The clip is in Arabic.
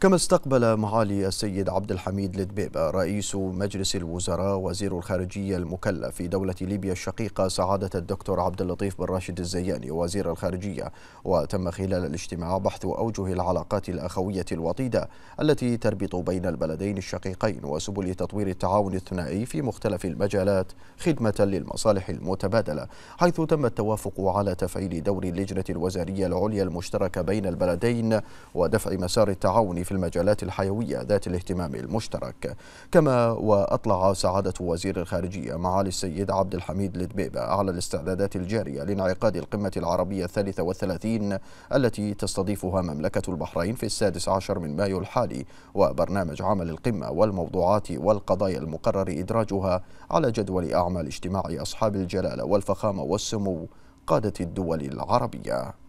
كما استقبل معالي السيد عبد الحميد لدبيب رئيس مجلس الوزراء وزير الخارجية المكلف في دولة ليبيا الشقيقة سعادة الدكتور عبد اللطيف بن راشد الزياني وزير الخارجية وتم خلال الاجتماع بحث أوجه العلاقات الأخوية الوطيدة التي تربط بين البلدين الشقيقين وسبل تطوير التعاون الثنائي في مختلف المجالات خدمة للمصالح المتبادلة حيث تم التوافق على تفعيل دور اللجنة الوزارية العليا المشتركة بين البلدين ودفع مسار التعاون في المجالات الحيوية ذات الاهتمام المشترك كما وأطلع سعادة وزير الخارجية معالي السيد عبد الحميد لدبيبة على الاستعدادات الجارية لانعقاد القمة العربية الثالثة والثلاثين التي تستضيفها مملكة البحرين في السادس عشر من مايو الحالي وبرنامج عمل القمة والموضوعات والقضايا المقرر إدراجها على جدول أعمال اجتماع أصحاب الجلالة والفخامة والسمو قادة الدول العربية